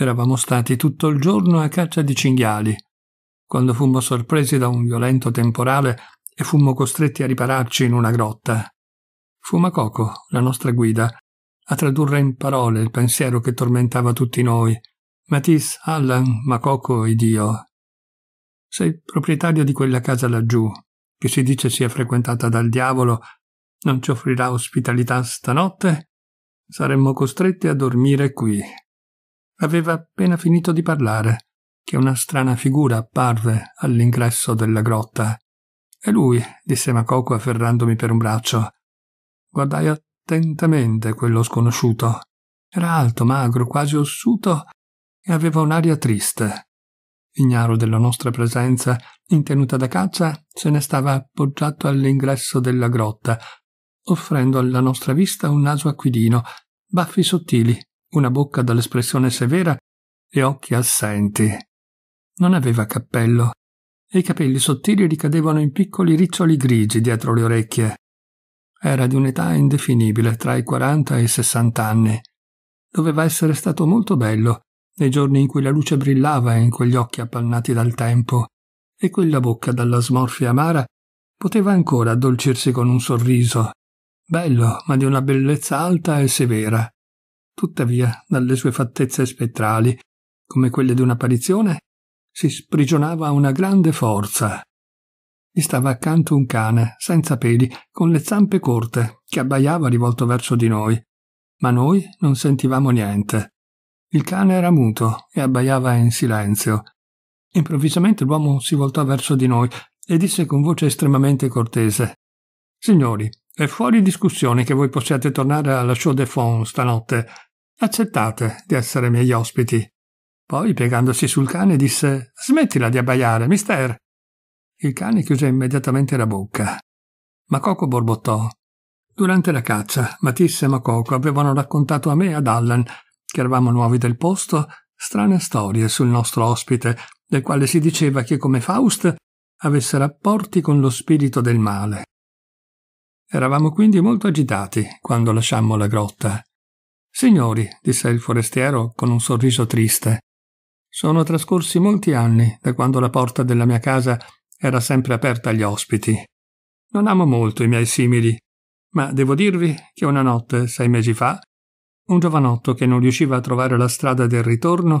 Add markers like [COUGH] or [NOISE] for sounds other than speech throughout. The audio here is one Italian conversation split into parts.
Eravamo stati tutto il giorno a caccia di cinghiali, quando fummo sorpresi da un violento temporale e fummo costretti a ripararci in una grotta. Fu Macoco, la nostra guida, a tradurre in parole il pensiero che tormentava tutti noi. Matisse, Allan, Macoco ed io. Sei proprietario di quella casa laggiù, che si dice sia frequentata dal diavolo, non ci offrirà ospitalità stanotte? Saremmo costretti a dormire qui. Aveva appena finito di parlare, che una strana figura apparve all'ingresso della grotta. È lui, disse Macoco afferrandomi per un braccio. Guardai attentamente quello sconosciuto. Era alto, magro, quasi ossuto e aveva un'aria triste. Ignaro della nostra presenza, in tenuta da caccia, se ne stava appoggiato all'ingresso della grotta, offrendo alla nostra vista un naso aquilino, baffi sottili una bocca dall'espressione severa e occhi assenti. Non aveva cappello e i capelli sottili ricadevano in piccoli riccioli grigi dietro le orecchie. Era di un'età indefinibile, tra i 40 e i 60 anni. Doveva essere stato molto bello, nei giorni in cui la luce brillava in quegli occhi appannati dal tempo, e quella bocca dalla smorfia amara poteva ancora addolcirsi con un sorriso, bello, ma di una bellezza alta e severa tuttavia dalle sue fattezze spettrali, come quelle di un'apparizione, si sprigionava una grande forza. Gli stava accanto un cane, senza peli, con le zampe corte, che abbaiava rivolto verso di noi. Ma noi non sentivamo niente. Il cane era muto e abbaiava in silenzio. Improvvisamente l'uomo si voltò verso di noi e disse con voce estremamente cortese Signori, è fuori discussione che voi possiate tornare alla Chaux de Fonds stanotte accettate di essere miei ospiti. Poi, piegandosi sul cane, disse Smettila di abbaiare, mister. Il cane chiuse immediatamente la bocca. Ma Coco borbottò. Durante la caccia, Matisse e Macoco avevano raccontato a me e ad Allan, che eravamo nuovi del posto, strane storie sul nostro ospite, del quale si diceva che come Faust avesse rapporti con lo spirito del male. Eravamo quindi molto agitati quando lasciammo la grotta. Signori, disse il forestiero con un sorriso triste, sono trascorsi molti anni da quando la porta della mia casa era sempre aperta agli ospiti. Non amo molto i miei simili, ma devo dirvi che una notte, sei mesi fa, un giovanotto che non riusciva a trovare la strada del ritorno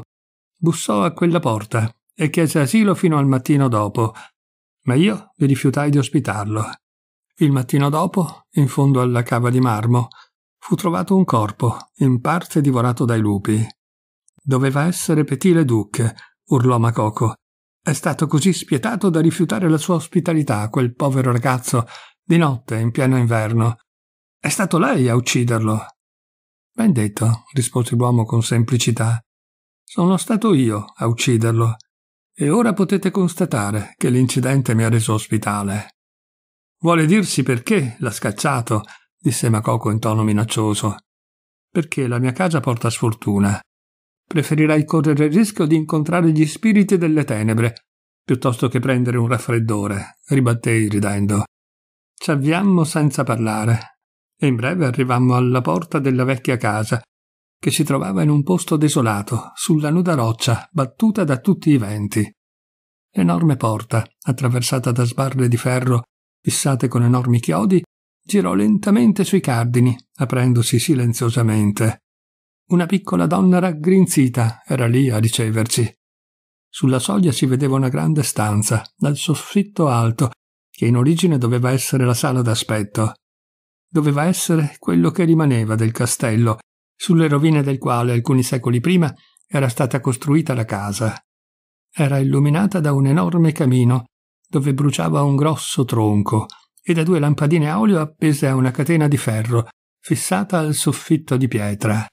bussò a quella porta e chiese asilo fino al mattino dopo, ma io vi rifiutai di ospitarlo. Il mattino dopo, in fondo alla cava di marmo, fu trovato un corpo, in parte divorato dai lupi. Doveva essere Petit le Duc, urlò Macoco. È stato così spietato da rifiutare la sua ospitalità, quel povero ragazzo, di notte, in pieno inverno. È stato lei a ucciderlo. Ben detto, rispose l'uomo con semplicità. Sono stato io a ucciderlo. E ora potete constatare che l'incidente mi ha reso ospitale. Vuole dirsi perché l'ha scacciato, disse Macoco in tono minaccioso, perché la mia casa porta sfortuna. Preferirai correre il rischio di incontrare gli spiriti delle tenebre, piuttosto che prendere un raffreddore, ribattei ridendo. Ci avviammo senza parlare, e in breve arrivammo alla porta della vecchia casa, che si trovava in un posto desolato, sulla nuda roccia, battuta da tutti i venti. L'enorme porta, attraversata da sbarre di ferro fissate con enormi chiodi, girò lentamente sui cardini, aprendosi silenziosamente. Una piccola donna raggrinzita era lì a riceverci. Sulla soglia si vedeva una grande stanza, dal soffitto alto, che in origine doveva essere la sala d'aspetto. Doveva essere quello che rimaneva del castello, sulle rovine del quale alcuni secoli prima era stata costruita la casa. Era illuminata da un enorme camino, dove bruciava un grosso tronco, e da due lampadine a olio appese a una catena di ferro, fissata al soffitto di pietra.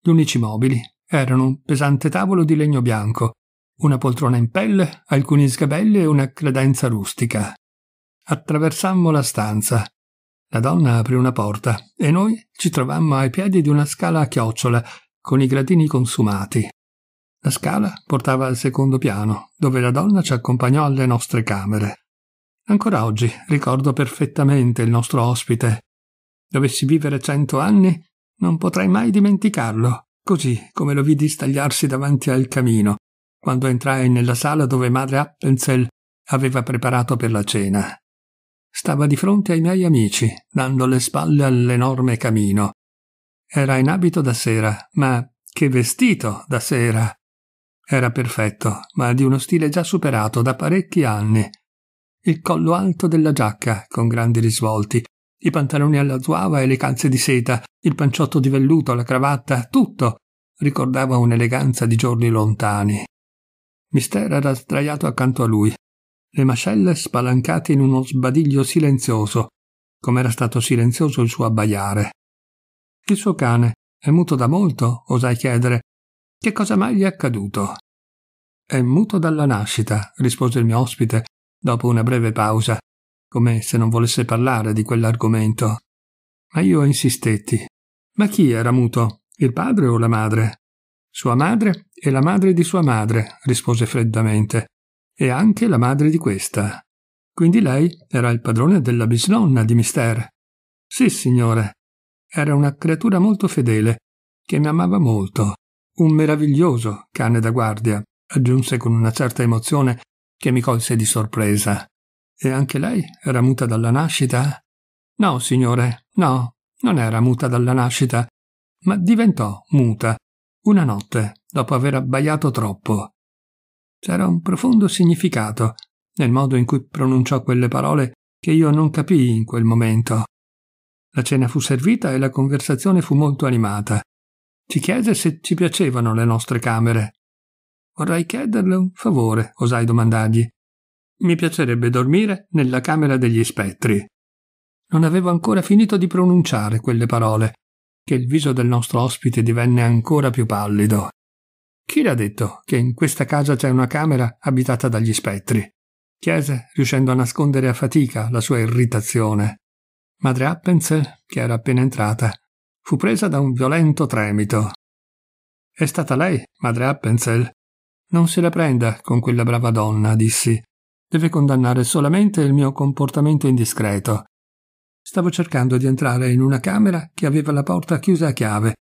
Gli unici mobili erano un pesante tavolo di legno bianco, una poltrona in pelle, alcuni sgabelli e una credenza rustica. Attraversammo la stanza. La donna aprì una porta e noi ci trovammo ai piedi di una scala a chiocciola con i gradini consumati. La scala portava al secondo piano, dove la donna ci accompagnò alle nostre camere. Ancora oggi ricordo perfettamente il nostro ospite. Dovessi vivere cento anni, non potrei mai dimenticarlo, così come lo vidi stagliarsi davanti al camino, quando entrai nella sala dove madre Appenzell aveva preparato per la cena. Stava di fronte ai miei amici, dando le spalle all'enorme camino. Era in abito da sera, ma che vestito da sera! Era perfetto, ma di uno stile già superato da parecchi anni, il collo alto della giacca, con grandi risvolti, i pantaloni alla zuava e le calze di seta, il panciotto di velluto, la cravatta, tutto ricordava un'eleganza di giorni lontani. Mister era sdraiato accanto a lui, le mascelle spalancate in uno sbadiglio silenzioso, come era stato silenzioso il suo abbaiare. Il suo cane è muto da molto, osai chiedere. Che cosa mai gli è accaduto? È muto dalla nascita, rispose il mio ospite, dopo una breve pausa, come se non volesse parlare di quell'argomento. Ma io insistetti. Ma chi era muto? Il padre o la madre? Sua madre e la madre di sua madre, rispose freddamente, e anche la madre di questa. Quindi lei era il padrone della bisnonna di Mister. Sì, signore. Era una creatura molto fedele, che mi amava molto. Un meraviglioso cane da guardia, aggiunse con una certa emozione che mi colse di sorpresa. E anche lei era muta dalla nascita? No, signore, no, non era muta dalla nascita, ma diventò muta una notte dopo aver abbaiato troppo. C'era un profondo significato nel modo in cui pronunciò quelle parole che io non capii in quel momento. La cena fu servita e la conversazione fu molto animata. Ci chiese se ci piacevano le nostre camere Vorrei chiederle un favore, osai domandargli. Mi piacerebbe dormire nella camera degli spettri. Non avevo ancora finito di pronunciare quelle parole, che il viso del nostro ospite divenne ancora più pallido. Chi le ha detto che in questa casa c'è una camera abitata dagli spettri? chiese, riuscendo a nascondere a fatica la sua irritazione. Madre Appenzell, che era appena entrata, fu presa da un violento tremito. È stata lei, madre Appenzell, non se la prenda con quella brava donna, dissi. Deve condannare solamente il mio comportamento indiscreto. Stavo cercando di entrare in una camera che aveva la porta chiusa a chiave,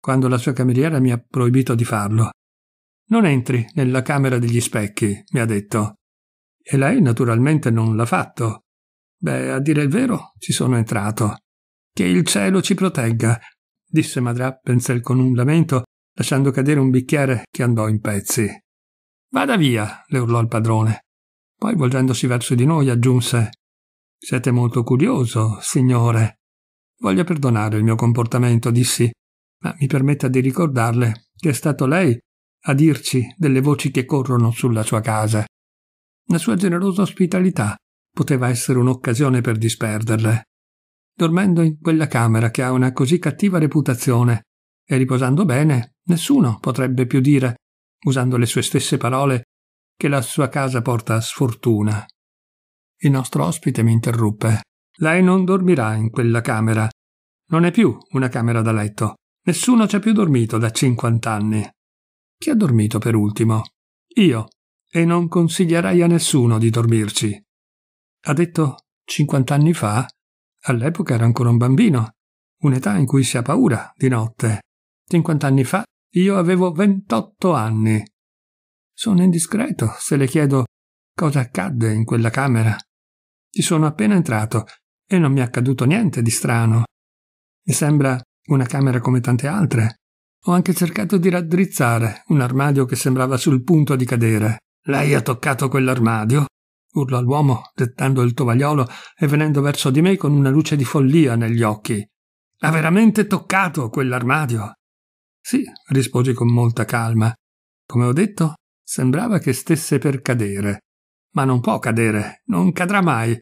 quando la sua cameriera mi ha proibito di farlo. Non entri nella camera degli specchi, mi ha detto. E lei naturalmente non l'ha fatto. Beh, a dire il vero, ci sono entrato. Che il cielo ci protegga, disse Madra Penzel con un lamento lasciando cadere un bicchiere che andò in pezzi. Vada via, le urlò il padrone. Poi, volgendosi verso di noi, aggiunse Siete molto curioso, signore. Voglio perdonare il mio comportamento, dissi, ma mi permetta di ricordarle che è stato lei a dirci delle voci che corrono sulla sua casa. La sua generosa ospitalità poteva essere un'occasione per disperderle. Dormendo in quella camera che ha una così cattiva reputazione, e riposando bene, nessuno potrebbe più dire, usando le sue stesse parole, che la sua casa porta sfortuna. Il nostro ospite mi interruppe. Lei non dormirà in quella camera. Non è più una camera da letto. Nessuno ci ha più dormito da 50 anni. Chi ha dormito per ultimo? Io. E non consiglierei a nessuno di dormirci. Ha detto 50 anni fa? All'epoca era ancora un bambino, un'età in cui si ha paura di notte. 50 anni fa io avevo 28 anni. Sono indiscreto se le chiedo cosa accadde in quella camera. Ci sono appena entrato e non mi è accaduto niente di strano. Mi sembra una camera come tante altre. Ho anche cercato di raddrizzare un armadio che sembrava sul punto di cadere. Lei ha toccato quell'armadio? urlò l'uomo, dettando il tovagliolo e venendo verso di me con una luce di follia negli occhi. Ha veramente toccato quell'armadio? Sì, risposi con molta calma. Come ho detto, sembrava che stesse per cadere. Ma non può cadere, non cadrà mai.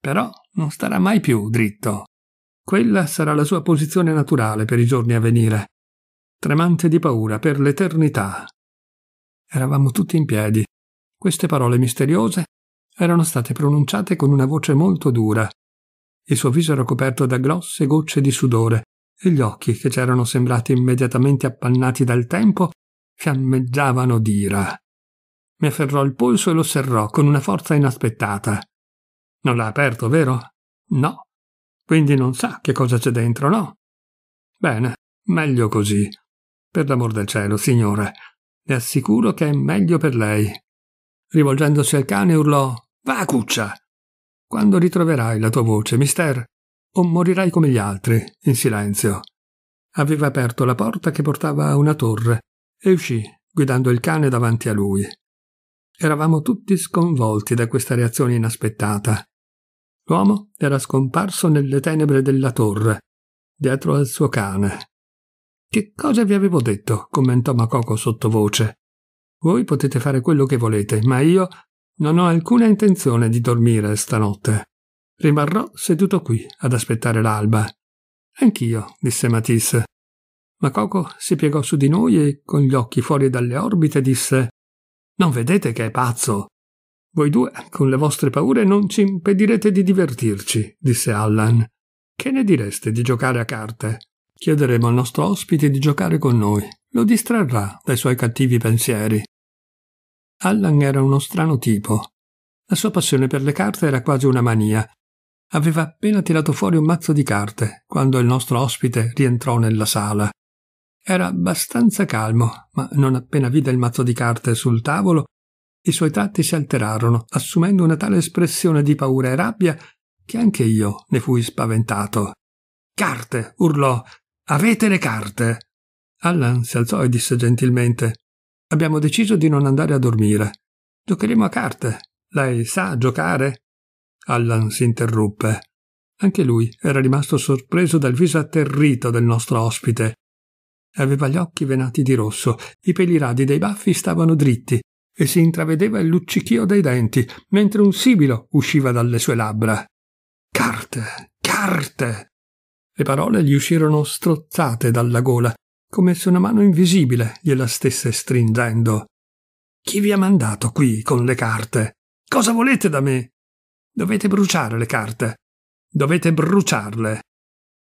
Però non starà mai più dritto. Quella sarà la sua posizione naturale per i giorni a venire. Tremante di paura per l'eternità. Eravamo tutti in piedi. Queste parole misteriose erano state pronunciate con una voce molto dura. Il suo viso era coperto da grosse gocce di sudore e gli occhi, che c'erano sembrati immediatamente appannati dal tempo, fiammeggiavano d'ira. Mi afferrò il polso e lo serrò con una forza inaspettata. Non l'ha aperto, vero? No. Quindi non sa che cosa c'è dentro, no? Bene, meglio così. Per l'amor del cielo, signore, le assicuro che è meglio per lei. Rivolgendosi al cane urlò Va, cuccia! Quando ritroverai la tua voce, mister, o morirai come gli altri, in silenzio. Aveva aperto la porta che portava a una torre e uscì, guidando il cane davanti a lui. Eravamo tutti sconvolti da questa reazione inaspettata. L'uomo era scomparso nelle tenebre della torre, dietro al suo cane. Che cosa vi avevo detto? commentò Macoco sottovoce. Voi potete fare quello che volete, ma io non ho alcuna intenzione di dormire stanotte. Rimarrò seduto qui ad aspettare l'alba. Anch'io, disse Matisse. Ma Coco si piegò su di noi e, con gli occhi fuori dalle orbite, disse Non vedete che è pazzo? Voi due, con le vostre paure, non ci impedirete di divertirci, disse Allan. Che ne direste di giocare a carte? Chiederemo al nostro ospite di giocare con noi. Lo distrarrà dai suoi cattivi pensieri. Allan era uno strano tipo. La sua passione per le carte era quasi una mania, aveva appena tirato fuori un mazzo di carte quando il nostro ospite rientrò nella sala. Era abbastanza calmo, ma non appena vide il mazzo di carte sul tavolo, i suoi tratti si alterarono, assumendo una tale espressione di paura e rabbia che anche io ne fui spaventato. Carte! urlò. Avete le carte! Allan si alzò e disse gentilmente Abbiamo deciso di non andare a dormire. Giocheremo a carte. Lei sa giocare? Allan si interruppe. Anche lui era rimasto sorpreso dal viso atterrito del nostro ospite. Aveva gli occhi venati di rosso, i peli radi dei baffi stavano dritti e si intravedeva il luccichio dei denti, mentre un sibilo usciva dalle sue labbra. Carte, carte! Le parole gli uscirono strozzate dalla gola, come se una mano invisibile gliela stesse stringendo. Chi vi ha mandato qui con le carte? Cosa volete da me? Dovete bruciare le carte. Dovete bruciarle.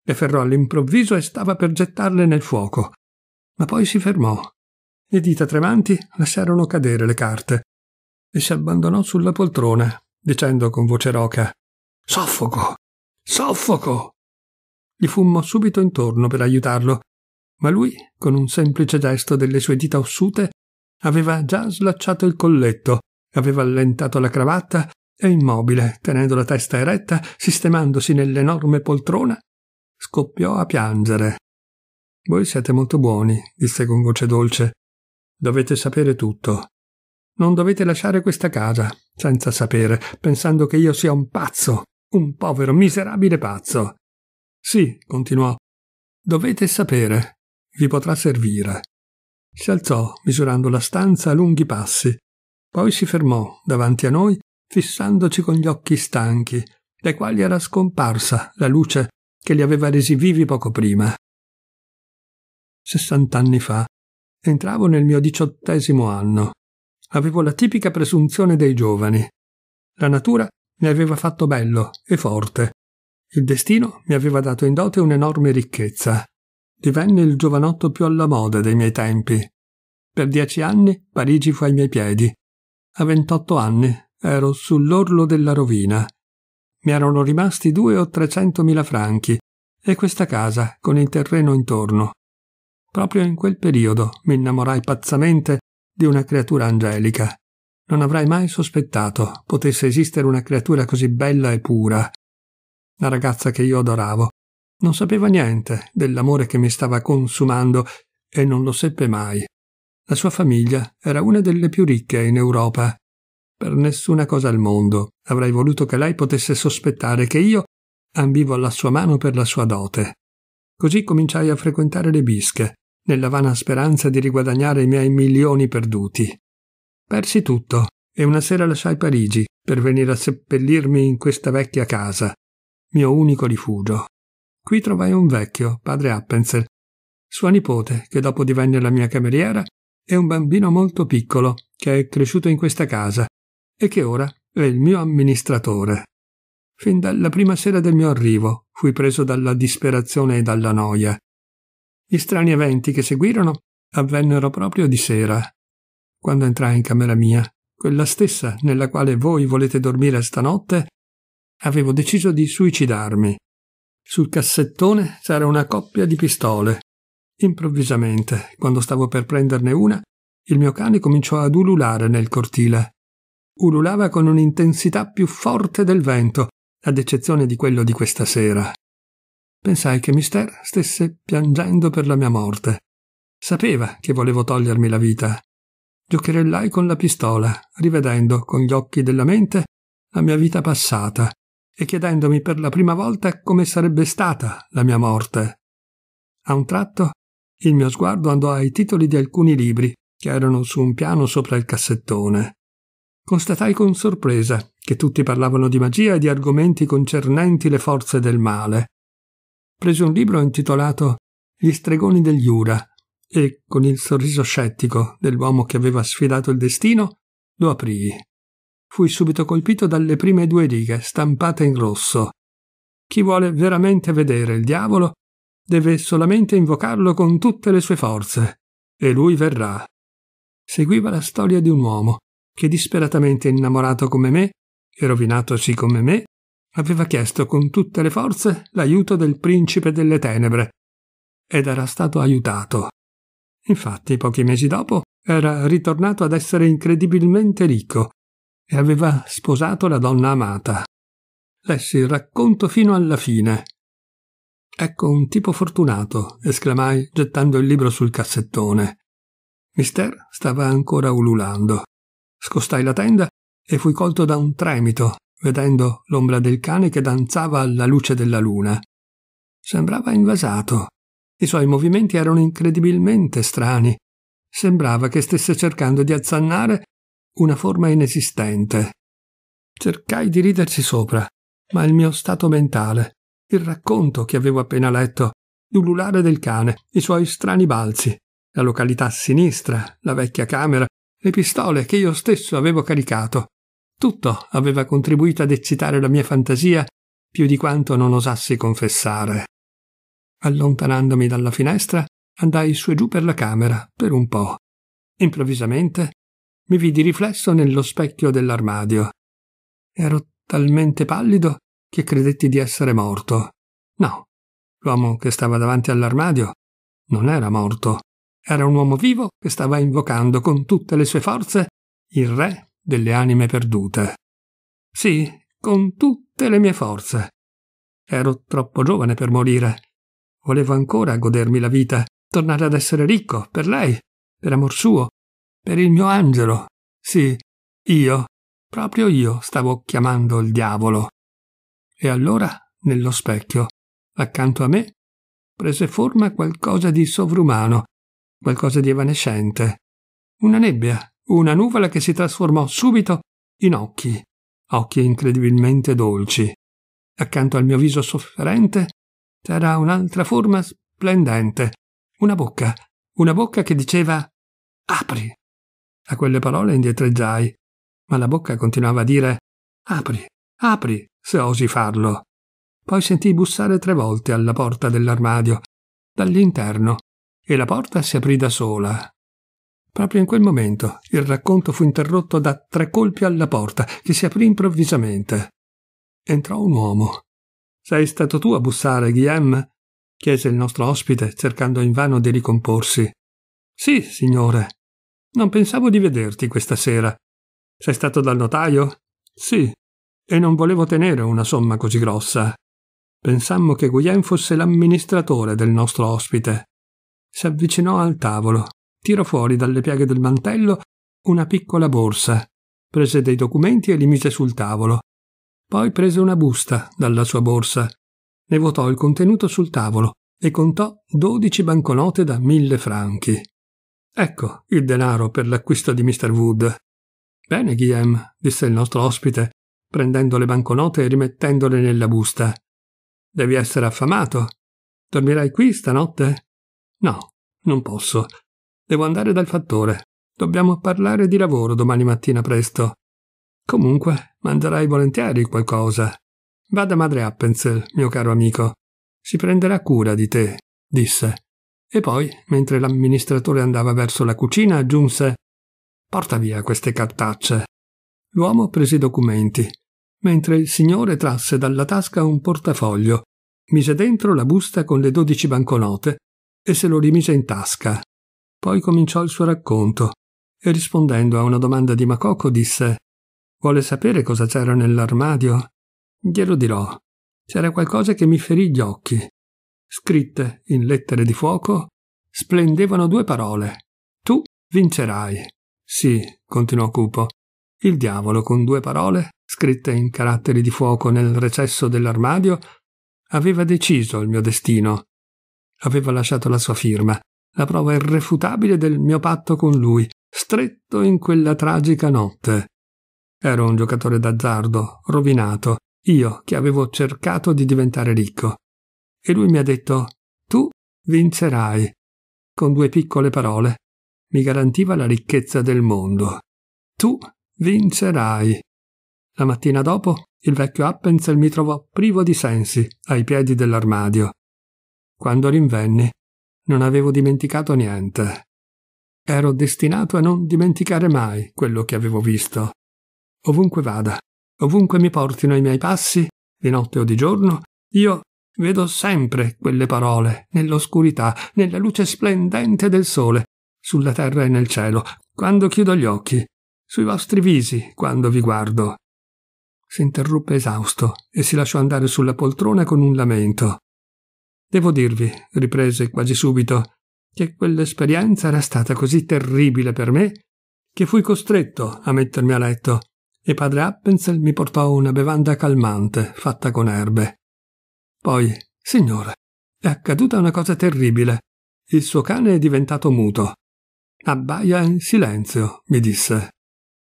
Le ferrò all'improvviso e stava per gettarle nel fuoco. Ma poi si fermò. Le dita tremanti lasciarono cadere le carte e si abbandonò sulla poltrona, dicendo con voce roca Soffoco! Soffoco! Gli fummo subito intorno per aiutarlo, ma lui, con un semplice gesto delle sue dita ossute, aveva già slacciato il colletto, aveva allentato la cravatta e immobile, tenendo la testa eretta, sistemandosi nell'enorme poltrona, scoppiò a piangere. Voi siete molto buoni, disse con voce dolce. Dovete sapere tutto. Non dovete lasciare questa casa senza sapere, pensando che io sia un pazzo, un povero, miserabile pazzo. Sì, continuò. Dovete sapere. Vi potrà servire. Si alzò, misurando la stanza a lunghi passi. Poi si fermò davanti a noi fissandoci con gli occhi stanchi, dai quali era scomparsa la luce che li aveva resi vivi poco prima. Sessant'anni fa entravo nel mio diciottesimo anno. Avevo la tipica presunzione dei giovani. La natura mi aveva fatto bello e forte. Il destino mi aveva dato in dote un'enorme ricchezza. Divenne il giovanotto più alla moda dei miei tempi. Per dieci anni Parigi fu ai miei piedi. A ventotto anni ero sull'orlo della rovina. Mi erano rimasti due o trecentomila franchi e questa casa con il terreno intorno. Proprio in quel periodo mi innamorai pazzamente di una creatura angelica. Non avrei mai sospettato potesse esistere una creatura così bella e pura. La ragazza che io adoravo non sapeva niente dell'amore che mi stava consumando e non lo seppe mai. La sua famiglia era una delle più ricche in Europa per nessuna cosa al mondo avrei voluto che lei potesse sospettare che io ambivo alla sua mano per la sua dote. Così cominciai a frequentare le bische, nella vana speranza di riguadagnare i miei milioni perduti. Persi tutto e una sera lasciai Parigi per venire a seppellirmi in questa vecchia casa, mio unico rifugio. Qui trovai un vecchio, padre Appenzel, sua nipote, che dopo divenne la mia cameriera, e un bambino molto piccolo, che è cresciuto in questa casa e che ora è il mio amministratore. Fin dalla prima sera del mio arrivo fui preso dalla disperazione e dalla noia. Gli strani eventi che seguirono avvennero proprio di sera, quando entrai in camera mia, quella stessa nella quale voi volete dormire stanotte, avevo deciso di suicidarmi. Sul cassettone c'era una coppia di pistole. Improvvisamente, quando stavo per prenderne una, il mio cane cominciò ad ululare nel cortile ululava con un'intensità più forte del vento, ad eccezione di quello di questa sera. Pensai che Mister stesse piangendo per la mia morte. Sapeva che volevo togliermi la vita. Giocherellai con la pistola, rivedendo con gli occhi della mente la mia vita passata e chiedendomi per la prima volta come sarebbe stata la mia morte. A un tratto il mio sguardo andò ai titoli di alcuni libri che erano su un piano sopra il cassettone constatai con sorpresa che tutti parlavano di magia e di argomenti concernenti le forze del male. Presi un libro intitolato Gli stregoni degli Ura e, con il sorriso scettico dell'uomo che aveva sfidato il destino, lo aprii. Fui subito colpito dalle prime due righe, stampate in rosso. Chi vuole veramente vedere il diavolo deve solamente invocarlo con tutte le sue forze, e lui verrà. Seguiva la storia di un uomo che disperatamente innamorato come me e rovinatosi come me, aveva chiesto con tutte le forze l'aiuto del principe delle tenebre ed era stato aiutato. Infatti, pochi mesi dopo, era ritornato ad essere incredibilmente ricco e aveva sposato la donna amata. Lessi il racconto fino alla fine. Ecco un tipo fortunato, esclamai gettando il libro sul cassettone. Mister stava ancora ululando. Scostai la tenda e fui colto da un tremito, vedendo l'ombra del cane che danzava alla luce della luna. Sembrava invasato. I suoi movimenti erano incredibilmente strani. Sembrava che stesse cercando di azzannare una forma inesistente. Cercai di riderci sopra, ma il mio stato mentale, il racconto che avevo appena letto, l'ululare del cane, i suoi strani balzi, la località sinistra, la vecchia camera, le pistole che io stesso avevo caricato. Tutto aveva contribuito ad eccitare la mia fantasia più di quanto non osassi confessare. Allontanandomi dalla finestra, andai su e giù per la camera, per un po'. Improvvisamente mi vidi riflesso nello specchio dell'armadio. Ero talmente pallido che credetti di essere morto. No, l'uomo che stava davanti all'armadio non era morto. Era un uomo vivo che stava invocando con tutte le sue forze il re delle anime perdute. Sì, con tutte le mie forze. Ero troppo giovane per morire. Volevo ancora godermi la vita, tornare ad essere ricco, per lei, per amor suo, per il mio angelo. Sì, io, proprio io, stavo chiamando il diavolo. E allora, nello specchio, accanto a me, prese forma qualcosa di sovrumano, qualcosa di evanescente. Una nebbia, una nuvola che si trasformò subito in occhi, occhi incredibilmente dolci. Accanto al mio viso sofferente c'era un'altra forma splendente, una bocca, una bocca che diceva apri. A quelle parole indietreggiai, ma la bocca continuava a dire apri, apri, se osi farlo. Poi sentii bussare tre volte alla porta dell'armadio, dall'interno, e la porta si aprì da sola. Proprio in quel momento il racconto fu interrotto da tre colpi alla porta, che si aprì improvvisamente. Entrò un uomo. Sei stato tu a bussare, Guillaume? chiese il nostro ospite, cercando invano di ricomporsi. Sì, signore. Non pensavo di vederti questa sera. Sei stato dal notaio? Sì. E non volevo tenere una somma così grossa. Pensammo che Guillaume fosse l'amministratore del nostro ospite si avvicinò al tavolo, tirò fuori dalle piaghe del mantello una piccola borsa, prese dei documenti e li mise sul tavolo. Poi prese una busta dalla sua borsa, ne vuotò il contenuto sul tavolo e contò dodici banconote da mille franchi. Ecco il denaro per l'acquisto di Mr. Wood. Bene, Guillem, disse il nostro ospite, prendendo le banconote e rimettendole nella busta. Devi essere affamato. Dormirai qui stanotte? No, non posso. Devo andare dal fattore. Dobbiamo parlare di lavoro domani mattina presto. Comunque, mangerai volentieri qualcosa. Vada madre Appenzel, mio caro amico. Si prenderà cura di te, disse. E poi, mentre l'amministratore andava verso la cucina, aggiunse Porta via queste cartacce. L'uomo prese i documenti, mentre il signore trasse dalla tasca un portafoglio, mise dentro la busta con le dodici banconote e se lo rimise in tasca. Poi cominciò il suo racconto e rispondendo a una domanda di Macoco disse Vuole sapere cosa c'era nell'armadio? Glielo dirò. C'era qualcosa che mi ferì gli occhi. Scritte in lettere di fuoco splendevano due parole. Tu vincerai. Sì, continuò Cupo. Il diavolo con due parole, scritte in caratteri di fuoco nel recesso dell'armadio, aveva deciso il mio destino aveva lasciato la sua firma, la prova irrefutabile del mio patto con lui, stretto in quella tragica notte. Ero un giocatore d'azzardo, rovinato, io che avevo cercato di diventare ricco. E lui mi ha detto Tu vincerai, con due piccole parole. Mi garantiva la ricchezza del mondo. Tu vincerai. La mattina dopo, il vecchio Appenzell mi trovò privo di sensi, ai piedi dell'armadio. Quando rinvenni, non avevo dimenticato niente. Ero destinato a non dimenticare mai quello che avevo visto. Ovunque vada, ovunque mi portino i miei passi, di notte o di giorno, io vedo sempre quelle parole, nell'oscurità, nella luce splendente del sole, sulla terra e nel cielo, quando chiudo gli occhi, sui vostri visi, quando vi guardo. S'interruppe esausto e si lasciò andare sulla poltrona con un lamento. Devo dirvi, riprese quasi subito, che quell'esperienza era stata così terribile per me che fui costretto a mettermi a letto e padre Appenzell mi portò una bevanda calmante fatta con erbe. Poi, signore, è accaduta una cosa terribile. Il suo cane è diventato muto. Abbaia in silenzio, mi disse.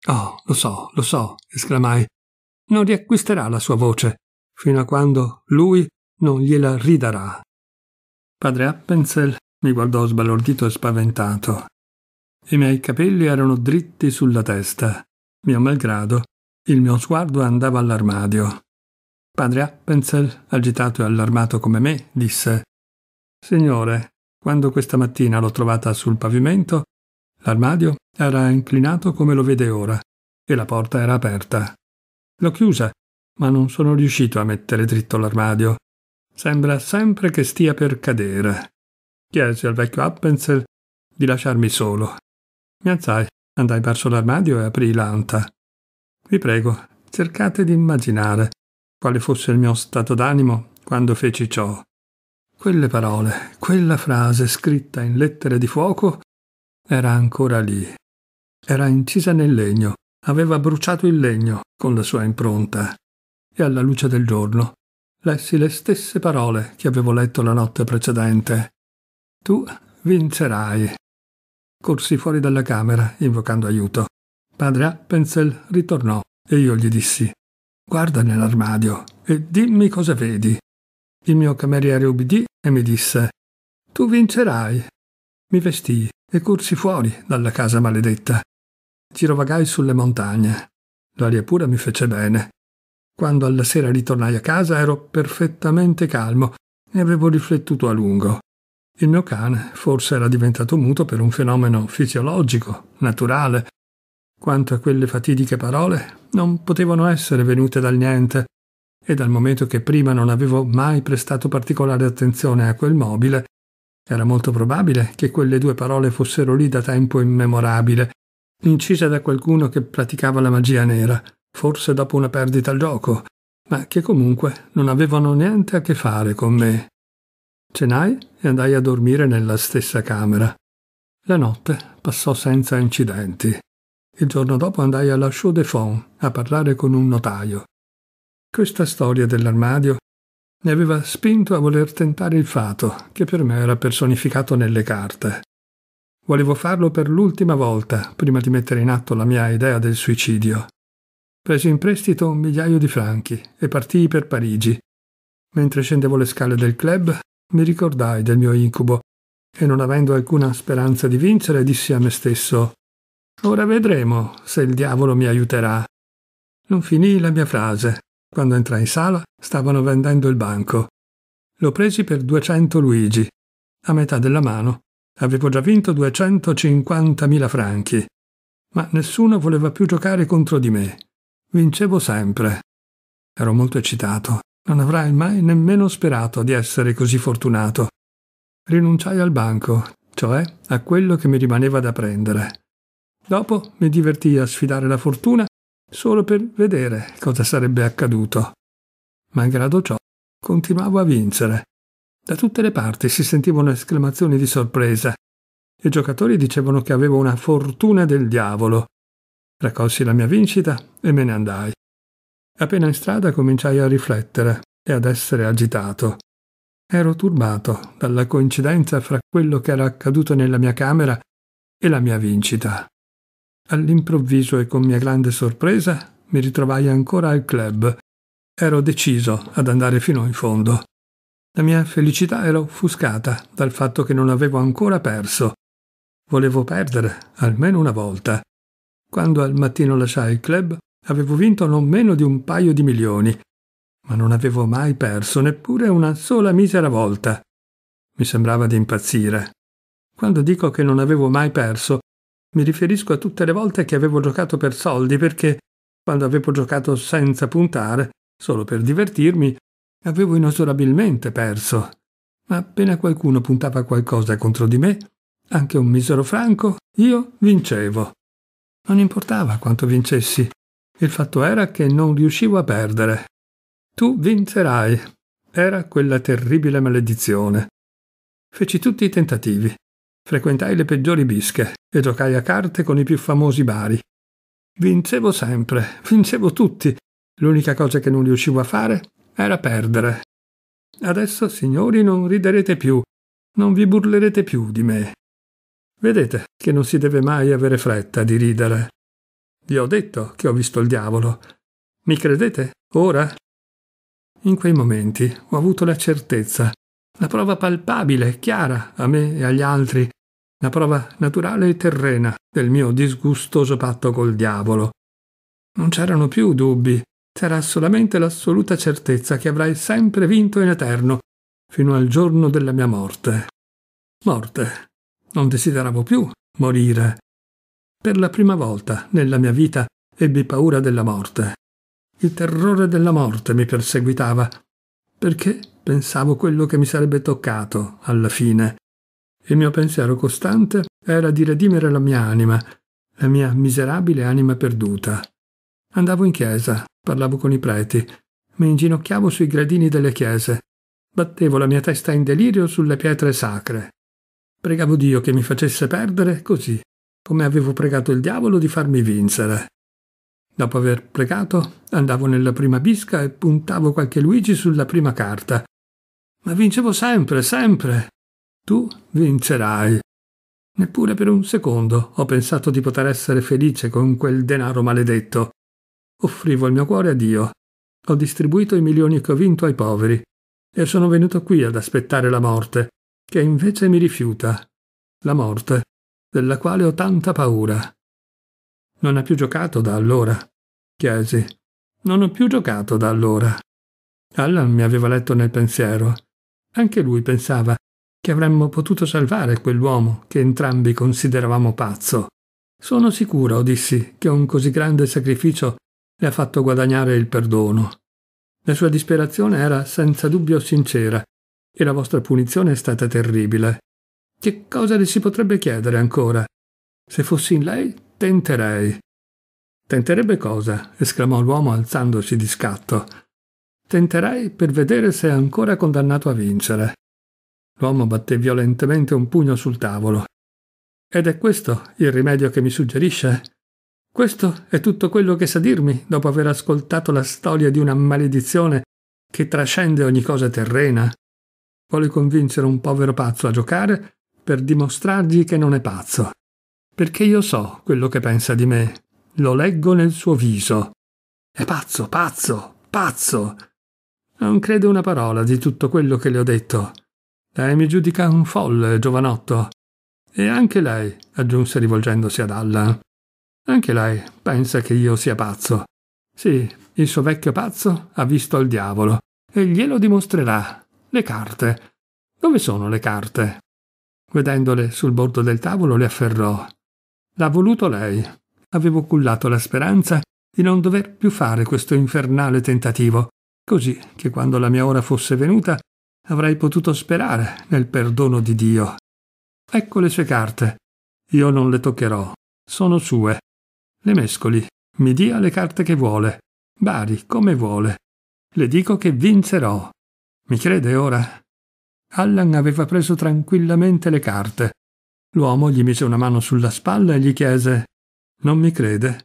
Oh, lo so, lo so, esclamai. Non riacquisterà la sua voce, fino a quando lui non gliela ridarà. Padre Appenzell mi guardò sbalordito e spaventato. I miei capelli erano dritti sulla testa. Mio malgrado, il mio sguardo andava all'armadio. Padre Appenzell, agitato e allarmato come me, disse Signore, quando questa mattina l'ho trovata sul pavimento, l'armadio era inclinato come lo vede ora e la porta era aperta. L'ho chiusa, ma non sono riuscito a mettere dritto l'armadio Sembra sempre che stia per cadere. Chiesi al vecchio Appenzel di lasciarmi solo. Mi alzai, andai verso l'armadio e aprii l'anta. Vi prego, cercate di immaginare quale fosse il mio stato d'animo quando feci ciò. Quelle parole, quella frase scritta in lettere di fuoco, era ancora lì. Era incisa nel legno, aveva bruciato il legno con la sua impronta. E alla luce del giorno lessi le stesse parole che avevo letto la notte precedente. Tu vincerai. Corsi fuori dalla camera, invocando aiuto. Padre Appenzell ritornò e io gli dissi Guarda nell'armadio e dimmi cosa vedi. Il mio cameriere ubbidì e mi disse Tu vincerai. Mi vestii e corsi fuori dalla casa maledetta. Girovagai sulle montagne. L'aria pura mi fece bene quando alla sera ritornai a casa ero perfettamente calmo, e avevo riflettuto a lungo. Il mio cane forse era diventato muto per un fenomeno fisiologico, naturale. Quanto a quelle fatidiche parole, non potevano essere venute dal niente, e dal momento che prima non avevo mai prestato particolare attenzione a quel mobile, era molto probabile che quelle due parole fossero lì da tempo immemorabile, incise da qualcuno che praticava la magia nera forse dopo una perdita al gioco, ma che comunque non avevano niente a che fare con me. Cenai e andai a dormire nella stessa camera. La notte passò senza incidenti. Il giorno dopo andai alla Chaux de Fonds a parlare con un notaio. Questa storia dell'armadio mi aveva spinto a voler tentare il fato, che per me era personificato nelle carte. Volevo farlo per l'ultima volta prima di mettere in atto la mia idea del suicidio. Presi in prestito un migliaio di franchi e partii per Parigi. Mentre scendevo le scale del club, mi ricordai del mio incubo e non avendo alcuna speranza di vincere, dissi a me stesso Ora vedremo se il diavolo mi aiuterà. Non finii la mia frase. Quando entrai in sala stavano vendendo il banco. Lo presi per 200 luigi. A metà della mano avevo già vinto 250.000 franchi. Ma nessuno voleva più giocare contro di me. Vincevo sempre. Ero molto eccitato. Non avrai mai nemmeno sperato di essere così fortunato. Rinunciai al banco, cioè a quello che mi rimaneva da prendere. Dopo mi divertii a sfidare la fortuna solo per vedere cosa sarebbe accaduto. Malgrado ciò, continuavo a vincere. Da tutte le parti si sentivano esclamazioni di sorpresa. I giocatori dicevano che avevo una fortuna del diavolo Raccolsi la mia vincita e me ne andai. Appena in strada cominciai a riflettere e ad essere agitato. Ero turbato dalla coincidenza fra quello che era accaduto nella mia camera e la mia vincita. All'improvviso e con mia grande sorpresa mi ritrovai ancora al club. Ero deciso ad andare fino in fondo. La mia felicità era offuscata dal fatto che non avevo ancora perso. Volevo perdere almeno una volta. Quando al mattino lasciai il club, avevo vinto non meno di un paio di milioni, ma non avevo mai perso neppure una sola misera volta. Mi sembrava di impazzire. Quando dico che non avevo mai perso, mi riferisco a tutte le volte che avevo giocato per soldi perché, quando avevo giocato senza puntare, solo per divertirmi, avevo inesorabilmente perso. Ma appena qualcuno puntava qualcosa contro di me, anche un misero franco, io vincevo. Non importava quanto vincessi, il fatto era che non riuscivo a perdere. Tu vincerai. Era quella terribile maledizione. Feci tutti i tentativi. Frequentai le peggiori bische e giocai a carte con i più famosi bari. Vincevo sempre, [LAUGHS] vincevo tutti. L'unica cosa che non riuscivo a fare era perdere. Adesso, signori, non riderete più, non vi burlerete più di me. Vedete che non si deve mai avere fretta di ridere. Vi ho detto che ho visto il diavolo. Mi credete? Ora? In quei momenti ho avuto la certezza, la prova palpabile, chiara, a me e agli altri, la prova naturale e terrena del mio disgustoso patto col diavolo. Non c'erano più dubbi, c'era solamente l'assoluta certezza che avrai sempre vinto in eterno, fino al giorno della mia morte. Morte, non desideravo più morire. Per la prima volta nella mia vita ebbi paura della morte. Il terrore della morte mi perseguitava, perché pensavo quello che mi sarebbe toccato alla fine. Il mio pensiero costante era di redimere la mia anima, la mia miserabile anima perduta. Andavo in chiesa, parlavo con i preti, mi inginocchiavo sui gradini delle chiese, battevo la mia testa in delirio sulle pietre sacre. Pregavo Dio che mi facesse perdere così, come avevo pregato il diavolo di farmi vincere. Dopo aver pregato, andavo nella prima bisca e puntavo qualche Luigi sulla prima carta. Ma vincevo sempre, sempre. Tu vincerai. Neppure per un secondo ho pensato di poter essere felice con quel denaro maledetto. Offrivo il mio cuore a Dio. Ho distribuito i milioni che ho vinto ai poveri. E sono venuto qui ad aspettare la morte, che invece mi rifiuta, la morte, della quale ho tanta paura. Non ha più giocato da allora, chiesi. Non ho più giocato da allora. Allan mi aveva letto nel pensiero. Anche lui pensava che avremmo potuto salvare quell'uomo che entrambi consideravamo pazzo. Sono sicuro, dissi, che un così grande sacrificio le ha fatto guadagnare il perdono. La sua disperazione era senza dubbio sincera e la vostra punizione è stata terribile. Che cosa le si potrebbe chiedere ancora? Se fossi in lei, tenterei. Tenterebbe cosa? esclamò l'uomo alzandosi di scatto. Tenterei per vedere se è ancora condannato a vincere. L'uomo batté violentemente un pugno sul tavolo. Ed è questo il rimedio che mi suggerisce? Questo è tutto quello che sa dirmi dopo aver ascoltato la storia di una maledizione che trascende ogni cosa terrena? Vuole convincere un povero pazzo a giocare per dimostrargli che non è pazzo. Perché io so quello che pensa di me. Lo leggo nel suo viso. È pazzo, pazzo, pazzo. Non crede una parola di tutto quello che le ho detto. Lei mi giudica un folle giovanotto. E anche lei, aggiunse rivolgendosi ad Alla, Anche lei pensa che io sia pazzo. Sì, il suo vecchio pazzo ha visto il diavolo e glielo dimostrerà. Le carte. Dove sono le carte? Vedendole sul bordo del tavolo le afferrò. L'ha voluto lei. Avevo cullato la speranza di non dover più fare questo infernale tentativo, così che quando la mia ora fosse venuta avrei potuto sperare nel perdono di Dio. Ecco le sue carte. Io non le toccherò. Sono sue. Le mescoli. Mi dia le carte che vuole. Bari, come vuole. Le dico che vincerò. Mi crede ora? Allan aveva preso tranquillamente le carte. L'uomo gli mise una mano sulla spalla e gli chiese Non mi crede?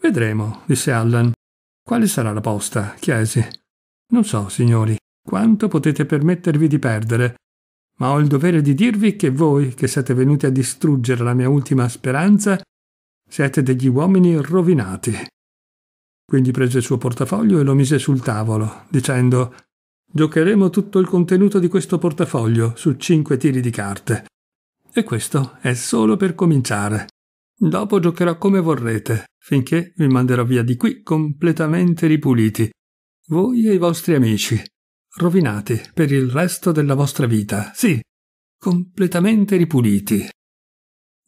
Vedremo, disse Allan. Quale sarà la posta? chiesi. Non so, signori, quanto potete permettervi di perdere, ma ho il dovere di dirvi che voi, che siete venuti a distruggere la mia ultima speranza, siete degli uomini rovinati. Quindi prese il suo portafoglio e lo mise sul tavolo, dicendo Giocheremo tutto il contenuto di questo portafoglio su cinque tiri di carte. E questo è solo per cominciare. Dopo giocherò come vorrete, finché vi manderò via di qui completamente ripuliti. Voi e i vostri amici. Rovinati per il resto della vostra vita, sì, completamente ripuliti.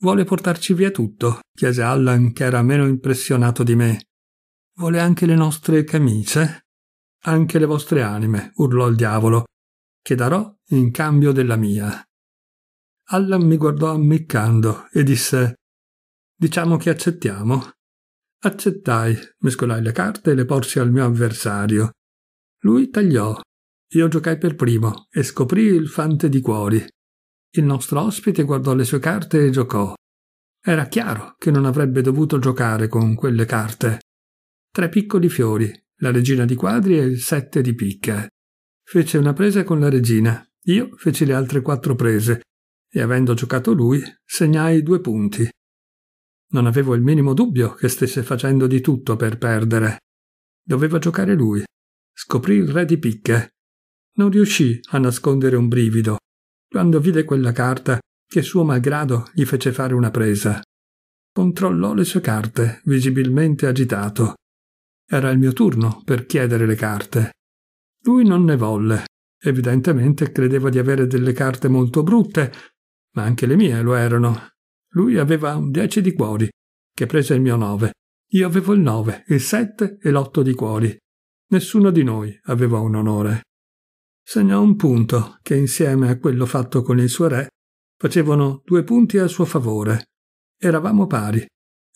Vuole portarci via tutto? chiese Allan, che era meno impressionato di me. Vuole anche le nostre camicie? Anche le vostre anime, urlò il diavolo, che darò in cambio della mia. Allan mi guardò ammiccando e disse Diciamo che accettiamo. Accettai, mescolai le carte e le porsi al mio avversario. Lui tagliò. Io giocai per primo e scoprì il fante di cuori. Il nostro ospite guardò le sue carte e giocò. Era chiaro che non avrebbe dovuto giocare con quelle carte. Tre piccoli fiori la regina di quadri e il sette di picche. Fece una presa con la regina, io feci le altre quattro prese e avendo giocato lui segnai due punti. Non avevo il minimo dubbio che stesse facendo di tutto per perdere. Doveva giocare lui. Scoprì il re di picche. Non riuscì a nascondere un brivido quando vide quella carta che suo malgrado gli fece fare una presa. Controllò le sue carte, visibilmente agitato. Era il mio turno per chiedere le carte. Lui non ne volle. Evidentemente credeva di avere delle carte molto brutte, ma anche le mie lo erano. Lui aveva un dieci di cuori, che prese il mio nove. Io avevo il nove, il sette e l'otto di cuori. Nessuno di noi aveva un onore. Segnò un punto che insieme a quello fatto con il suo re facevano due punti a suo favore. Eravamo pari.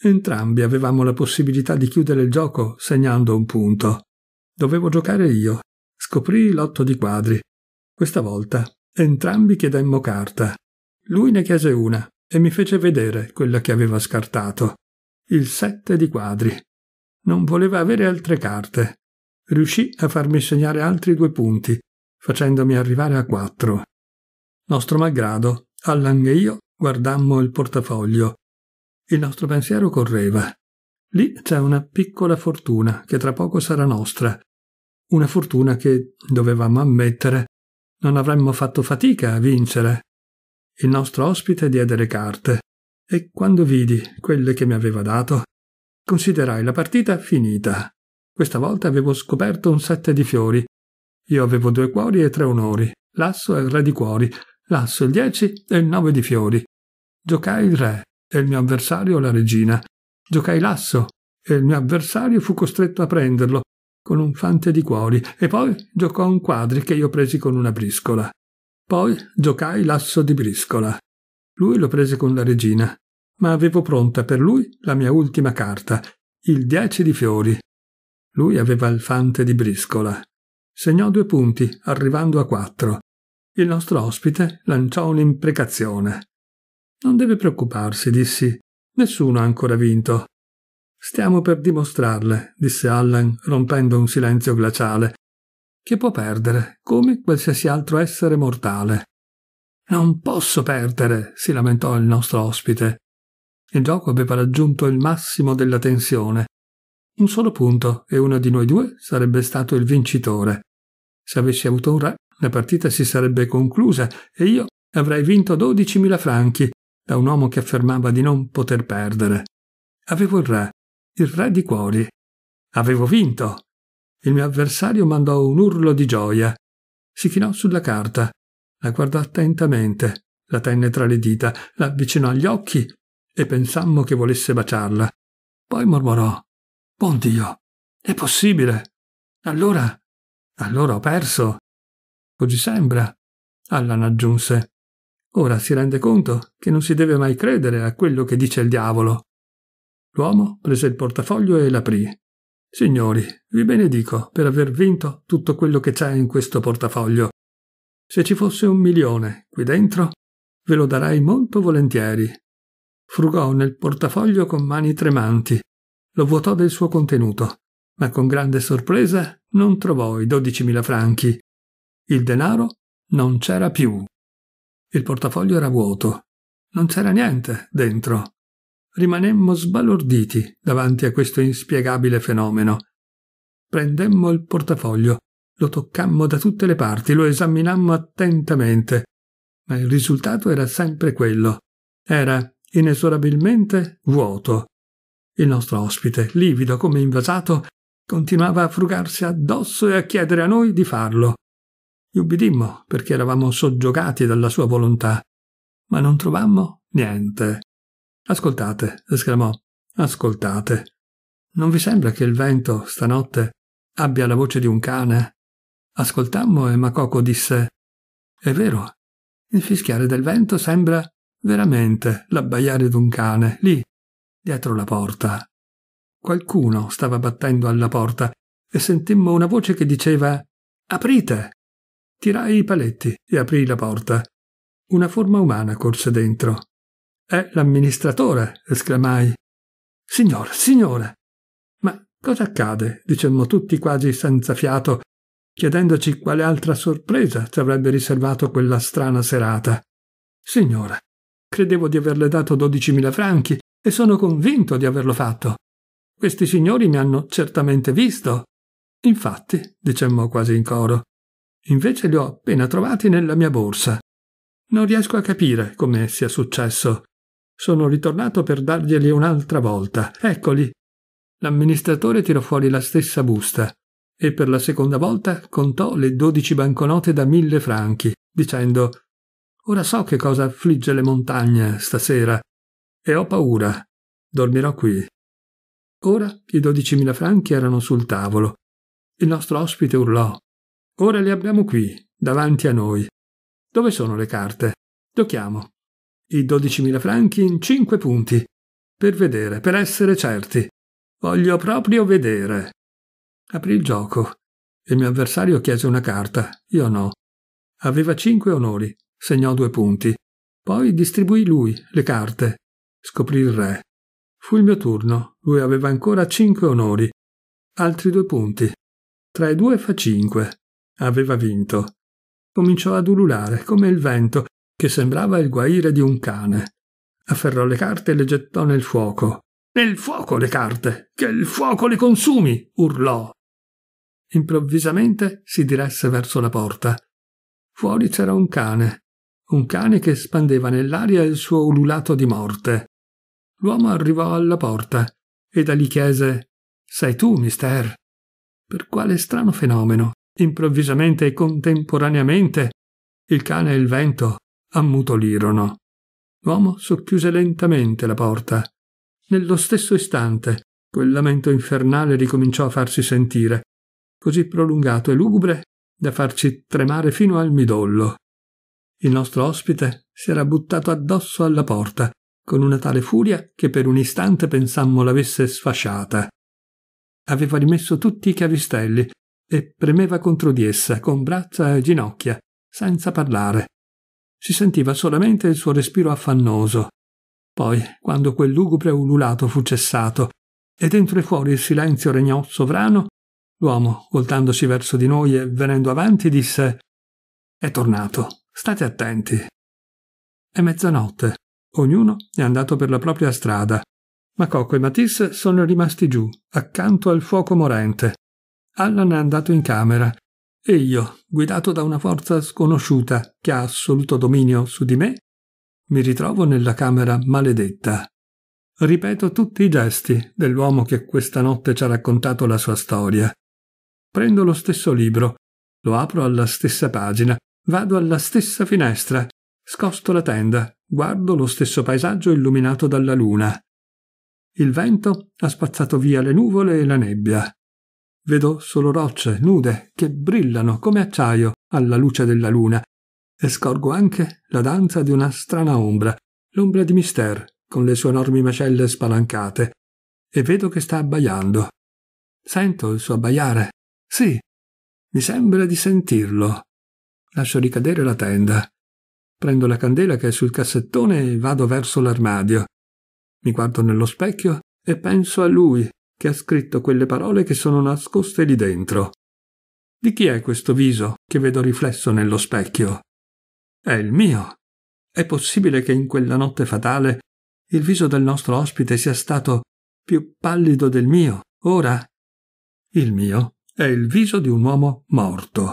Entrambi avevamo la possibilità di chiudere il gioco segnando un punto. Dovevo giocare io. Scoprì l'otto di quadri. Questa volta entrambi chiedemmo carta. Lui ne chiese una e mi fece vedere quella che aveva scartato. Il sette di quadri. Non voleva avere altre carte. Riuscì a farmi segnare altri due punti, facendomi arrivare a quattro. Nostro malgrado, Allan e io guardammo il portafoglio il nostro pensiero correva. Lì c'è una piccola fortuna che tra poco sarà nostra. Una fortuna che, dovevamo ammettere, non avremmo fatto fatica a vincere. Il nostro ospite diede le carte e quando vidi quelle che mi aveva dato, considerai la partita finita. Questa volta avevo scoperto un sette di fiori. Io avevo due cuori e tre onori, l'asso e il re di cuori, l'asso il dieci e il nove di fiori. Giocai il re e il mio avversario la regina. Giocai l'asso e il mio avversario fu costretto a prenderlo con un fante di cuori e poi giocò un quadri che io presi con una briscola. Poi giocai l'asso di briscola. Lui lo prese con la regina, ma avevo pronta per lui la mia ultima carta, il dieci di fiori. Lui aveva il fante di briscola. Segnò due punti, arrivando a quattro. Il nostro ospite lanciò un'imprecazione. Non deve preoccuparsi, dissi. Nessuno ha ancora vinto. Stiamo per dimostrarle, disse Allan, rompendo un silenzio glaciale, che può perdere, come qualsiasi altro essere mortale. Non posso perdere, si lamentò il nostro ospite. Il gioco aveva raggiunto il massimo della tensione. Un solo punto e uno di noi due sarebbe stato il vincitore. Se avessi avuto un re, la partita si sarebbe conclusa e io avrei vinto 12.000 franchi, da un uomo che affermava di non poter perdere. Avevo il re, il re di cuori. Avevo vinto. Il mio avversario mandò un urlo di gioia. Si chinò sulla carta, la guardò attentamente, la tenne tra le dita, la avvicinò agli occhi e pensammo che volesse baciarla. Poi mormorò: Buon Dio, è possibile. Allora, allora ho perso. Così sembra. Allan aggiunse: Ora si rende conto che non si deve mai credere a quello che dice il diavolo. L'uomo prese il portafoglio e l'aprì. Signori, vi benedico per aver vinto tutto quello che c'è in questo portafoglio. Se ci fosse un milione qui dentro, ve lo darei molto volentieri. Frugò nel portafoglio con mani tremanti. Lo vuotò del suo contenuto, ma con grande sorpresa non trovò i dodicimila franchi. Il denaro non c'era più. Il portafoglio era vuoto. Non c'era niente dentro. Rimanemmo sbalorditi davanti a questo inspiegabile fenomeno. Prendemmo il portafoglio, lo toccammo da tutte le parti, lo esaminammo attentamente, ma il risultato era sempre quello. Era inesorabilmente vuoto. Il nostro ospite, livido come invasato, continuava a frugarsi addosso e a chiedere a noi di farlo. Gli ubbidimmo perché eravamo soggiogati dalla sua volontà, ma non trovammo niente. Ascoltate, esclamò, ascoltate. Non vi sembra che il vento, stanotte, abbia la voce di un cane? Ascoltammo e Macoco disse: È vero, il fischiare del vento sembra veramente l'abbaiare di un cane, lì, dietro la porta. Qualcuno stava battendo alla porta e sentimmo una voce che diceva: Aprite! tirai i paletti e aprii la porta. Una forma umana corse dentro. È l'amministratore, esclamai. Signore, signore! Ma cosa accade? dicemmo tutti quasi senza fiato, chiedendoci quale altra sorpresa ci avrebbe riservato quella strana serata. Signora, credevo di averle dato dodicimila franchi e sono convinto di averlo fatto. Questi signori mi hanno certamente visto. Infatti, dicemmo quasi in coro, Invece li ho appena trovati nella mia borsa. Non riesco a capire come sia successo. Sono ritornato per darglieli un'altra volta. Eccoli. L'amministratore tirò fuori la stessa busta e per la seconda volta contò le dodici banconote da mille franchi, dicendo Ora so che cosa affligge le montagne stasera e ho paura. Dormirò qui. Ora i dodicimila franchi erano sul tavolo. Il nostro ospite urlò Ora le abbiamo qui, davanti a noi. Dove sono le carte? Giochiamo. I 12.000 franchi in cinque punti. Per vedere, per essere certi. Voglio proprio vedere. Aprì il gioco. Il mio avversario chiese una carta, io no. Aveva cinque onori, segnò due punti. Poi distribuì lui le carte. Scoprì il re. Fu il mio turno, lui aveva ancora cinque onori. Altri due punti. Tra i due fa cinque aveva vinto. Cominciò ad ululare come il vento, che sembrava il guaire di un cane. Afferrò le carte e le gettò nel fuoco. Nel fuoco le carte! Che il fuoco le consumi! urlò. Improvvisamente si diresse verso la porta. Fuori c'era un cane, un cane che spandeva nell'aria il suo ululato di morte. L'uomo arrivò alla porta e da lì chiese Sei tu, mister? Per quale strano fenomeno improvvisamente e contemporaneamente, il cane e il vento ammutolirono. L'uomo socchiuse lentamente la porta. Nello stesso istante quel lamento infernale ricominciò a farsi sentire, così prolungato e lugubre da farci tremare fino al midollo. Il nostro ospite si era buttato addosso alla porta con una tale furia che per un istante pensammo l'avesse sfasciata. Aveva rimesso tutti i cavistelli e premeva contro di essa con braccia e ginocchia, senza parlare. Si sentiva solamente il suo respiro affannoso. Poi, quando quel lugubre ululato fu cessato e dentro e fuori il silenzio regnò sovrano, l'uomo, voltandosi verso di noi e venendo avanti, disse È tornato, state attenti. È mezzanotte, ognuno è andato per la propria strada. Ma Cocco e Matisse sono rimasti giù, accanto al fuoco morente, Allan è andato in camera e io, guidato da una forza sconosciuta che ha assoluto dominio su di me, mi ritrovo nella camera maledetta. Ripeto tutti i gesti dell'uomo che questa notte ci ha raccontato la sua storia. Prendo lo stesso libro, lo apro alla stessa pagina, vado alla stessa finestra, scosto la tenda, guardo lo stesso paesaggio illuminato dalla luna. Il vento ha spazzato via le nuvole e la nebbia. Vedo solo rocce nude che brillano come acciaio alla luce della luna e scorgo anche la danza di una strana ombra, l'ombra di Mister con le sue enormi mascelle spalancate, e vedo che sta abbaiando. Sento il suo abbaiare. Sì, mi sembra di sentirlo. Lascio ricadere la tenda. Prendo la candela che è sul cassettone e vado verso l'armadio. Mi guardo nello specchio e penso a lui, che ha scritto quelle parole che sono nascoste lì dentro. Di chi è questo viso che vedo riflesso nello specchio? È il mio. È possibile che in quella notte fatale il viso del nostro ospite sia stato più pallido del mio, ora? Il mio è il viso di un uomo morto.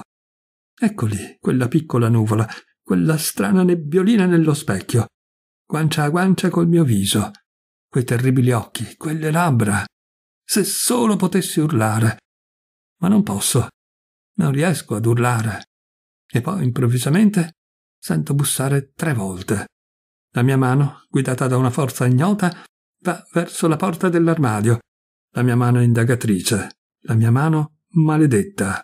Eccoli, quella piccola nuvola, quella strana nebbiolina nello specchio, guancia a guancia col mio viso, quei terribili occhi, quelle labbra, se solo potessi urlare. Ma non posso. Non riesco ad urlare. E poi improvvisamente sento bussare tre volte. La mia mano, guidata da una forza ignota, va verso la porta dell'armadio. La mia mano indagatrice. La mia mano maledetta.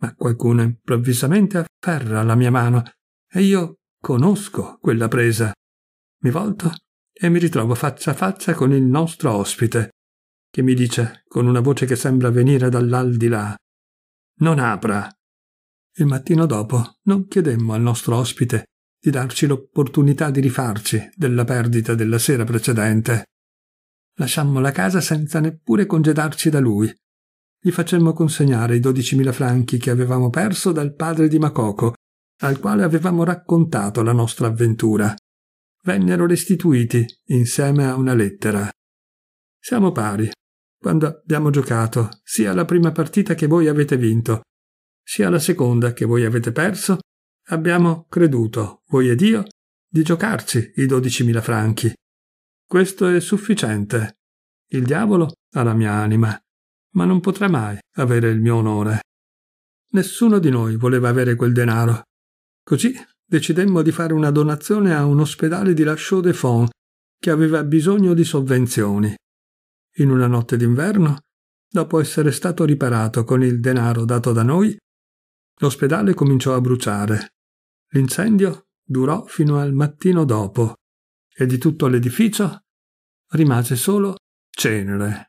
Ma qualcuno improvvisamente afferra la mia mano e io conosco quella presa. Mi volto e mi ritrovo faccia a faccia con il nostro ospite, che mi dice, con una voce che sembra venire dall'aldilà, non apra. Il mattino dopo non chiedemmo al nostro ospite di darci l'opportunità di rifarci della perdita della sera precedente. Lasciammo la casa senza neppure congedarci da lui. Gli facemmo consegnare i 12.000 franchi che avevamo perso dal padre di Macoco, al quale avevamo raccontato la nostra avventura. Vennero restituiti insieme a una lettera. Siamo pari, quando abbiamo giocato sia la prima partita che voi avete vinto, sia la seconda che voi avete perso, abbiamo creduto, voi ed io, di giocarci i 12.000 franchi. Questo è sufficiente. Il diavolo ha la mia anima, ma non potrà mai avere il mio onore. Nessuno di noi voleva avere quel denaro. Così decidemmo di fare una donazione a un ospedale di La chaux de Fonds che aveva bisogno di sovvenzioni in una notte d'inverno, dopo essere stato riparato con il denaro dato da noi, l'ospedale cominciò a bruciare. L'incendio durò fino al mattino dopo e di tutto l'edificio rimase solo cenere.